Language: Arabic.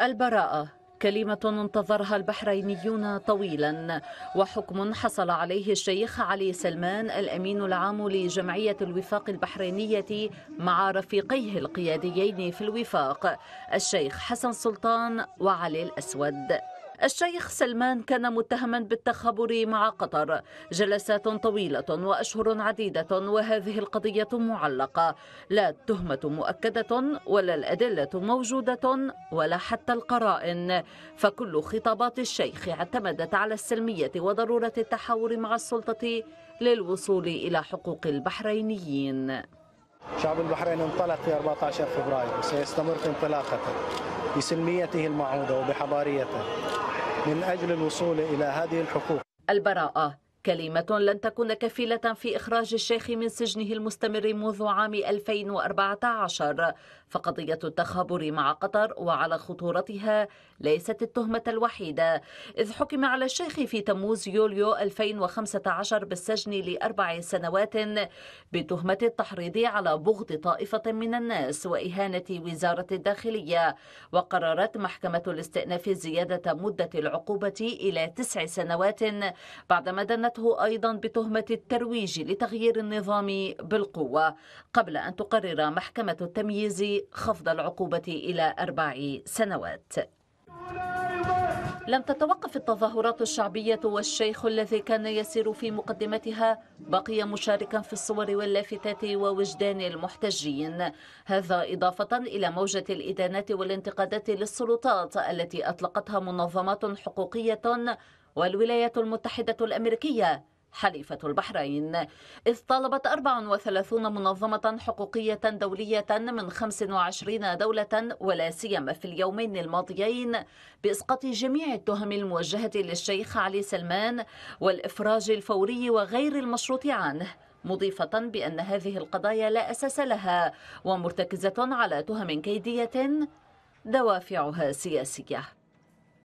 البراءة كلمة انتظرها البحرينيون طويلا وحكم حصل عليه الشيخ علي سلمان الأمين العام لجمعية الوفاق البحرينية مع رفيقيه القياديين في الوفاق الشيخ حسن سلطان وعلي الأسود الشيخ سلمان كان متهما بالتخابر مع قطر جلسات طويلة وأشهر عديدة وهذه القضية معلقة لا التهمة مؤكدة ولا الأدلة موجودة ولا حتى القرائن فكل خطابات الشيخ اعتمدت على السلمية وضرورة التحاور مع السلطة للوصول إلى حقوق البحرينيين شعب البحرين انطلق في 14 فبراير وسيستمر في انطلاقته بسلميته المعهودة وبحضاريته من أجل الوصول إلى هذه الحقوق البراءة كلمة لن تكون كفيلة في إخراج الشيخ من سجنه المستمر منذ عام 2014 فقضية التخابر مع قطر وعلى خطورتها ليست التهمة الوحيدة إذ حكم على الشيخ في تموز يوليو 2015 بالسجن لأربع سنوات بتهمة التحريض على بغض طائفة من الناس وإهانة وزارة الداخلية وقررت محكمة الاستئناف زيادة مدة العقوبة إلى تسع سنوات بعدما دنت اتهمته أيضا بتهمة الترويج لتغيير النظام بالقوة قبل أن تقرر محكمة التمييز خفض العقوبة إلى أربع سنوات لم تتوقف التظاهرات الشعبية والشيخ الذي كان يسير في مقدمتها بقي مشاركا في الصور واللافتات ووجدان المحتجين هذا إضافة إلى موجة الإدانات والانتقادات للسلطات التي أطلقتها منظمات حقوقية والولايات المتحدة الأمريكية حليفة البحرين إذ طالبت 34 منظمة حقوقية دولية من 25 دولة ولا سيما في اليومين الماضيين بإسقاط جميع التهم الموجهة للشيخ علي سلمان والإفراج الفوري وغير المشروط عنه مضيفة بأن هذه القضايا لا أساس لها ومرتكزة على تهم كيدية دوافعها سياسيه